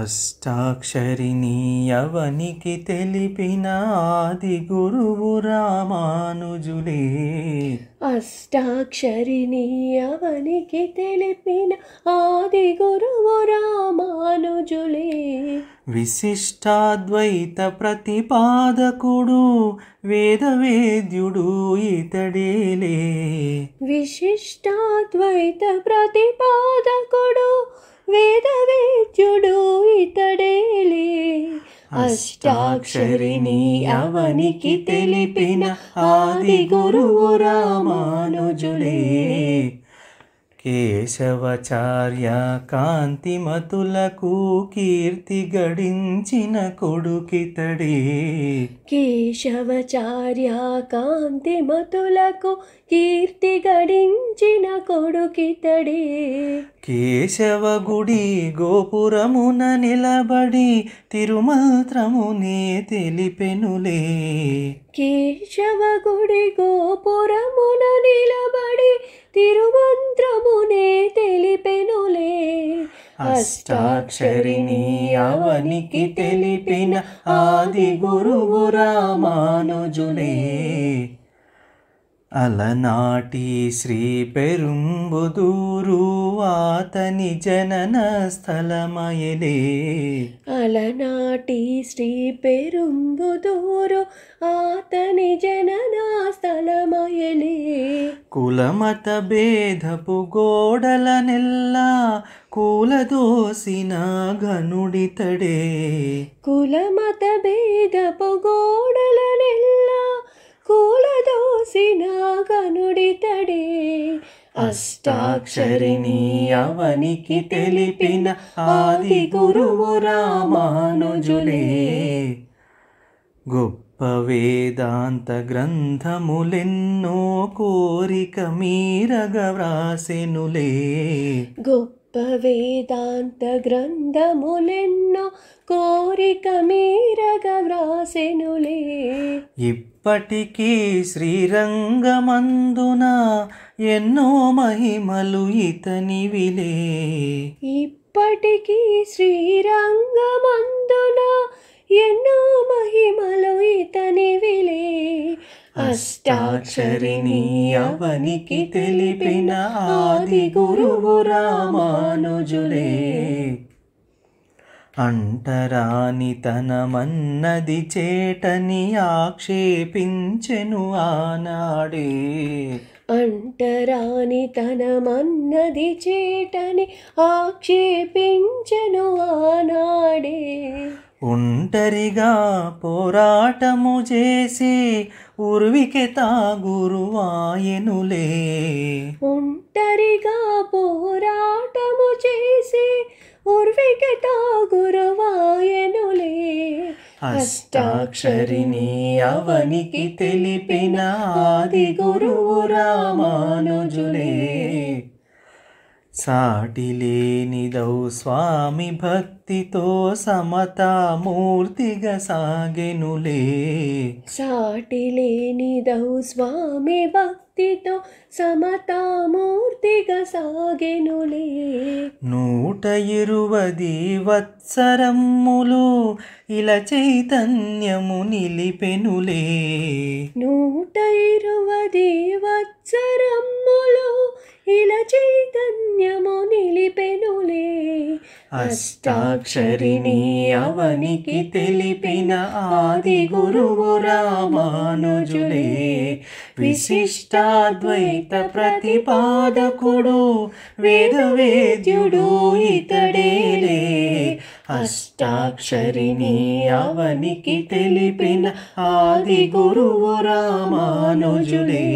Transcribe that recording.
అష్టాక్షరిణీయవనికి తెలిపిన ఆది గురువు రామానుజులే అష్టాక్షరిని అవనికి తెలిపిన ఆది గురువు రామానుజులే విశిష్టాద్వైత ప్రతిపాదకుడు వేదవేద్యుడు ఇతడేలే విశిష్టాద్వైత ప్రతిపాదకుడు ವೇದವೇ ಚುಡು ಇತಡೇಲಿ ನೀ ಅವನಿಕಿ ತಿಳಿಪಿನ ಆದಿ ಗುರು ರಾಮಾನುಜುಳೇ కేశవచార్య కాంతిమతులకు కీర్తి గడించిన కొడుకితడి కేశవచార్య కాంతిమతులకు కీర్తి గడించిన కొడుకితడి కేశవ గుడి గోపురమున నిలబడి తిరుమంత్రముని తెలిపెనులే కేశవ గుడి గోపుర అష్టాక్షరిని అవనికి తెలిపిన ఆది గురువు రామానుజులే అలనాటి శ్రీ పెరుంబుదూరు అతని జనన స్థలమయలే అలనాటి శ్రీ పెరుంబుదూరు ఆతని జనన స్థలమయలే కులమత భేదపు గోడలనెల్లా ಕೂಲದೋಸಿನ ಗನುಡಿತಡೆ ಮತ ಬೇದ ಪೊಗೋಡಲನೆಲ್ಲ ಕೂಲದೋಸಿನ ಗನುಡಿತಡೆ ಅಷ್ಟಾಕ್ಷರಿಣಿ ಅವನಿಕಿ ತೆಲಿಪಿನ ಆದಿ ಗುರುವು ರಾಮಾನುಜುಲೇ గొప్ప ವೇದಾಂತ గ్రంథములెన్నో ಕೋರಿಕ ಮೀರಗ వ్రాసెనులే ಗೊಪ್ಪ వేదాంత గ్రంథములెన్నో కోరిక మీరగ వ్రాసెనులే ఇప్పటికీ శ్రీరంగమందున ఎన్నో మహిమలు ఇతని విలే ఇప్పటికీ శ్రీరంగమందున ఎన్నో మహిమలు ఇతని విలే అష్టాక్షరిని అవనికి తెలిపిన ఆది గురువు రామానుజులే అంటరాని తనమన్నది చేటని ఆక్షేపించెను ఆనాడే అంటరాని తనమన్నది చేటని ఆక్షేపించెను ఆనాడే ఒంటరిగా పోరాటము చేసి ఉరువికి గురువాయనులే ఒంటరిగా పోరాటము చేసి ఉర్వికి గురువాయనులే అష్టాక్షరిని అవనికి తెలిపిన ఆది గురువు రామానుజులే సాటిలేనిదౌ స్వామి భక్తితో సమతామూర్తిగా సాగెనులే సాటిలేనిదౌ స్వామి భక్తితో సమతామూర్తిగా సాగెనులే నూట ఇరువది వత్సరములు ఇలా చైతన్యము నిలిపెనులే అష్టాక్షరిణి అవనికి తెలిపిన ఆది గురువు రామానుజులే విశిష్టాద్వైత ప్రతిపాదకుడు వేదవేద్యుడు ఇతడేలే అష్టాక్షరిణి అవనికి తెలిపిన ఆది గురువు రామానుజులే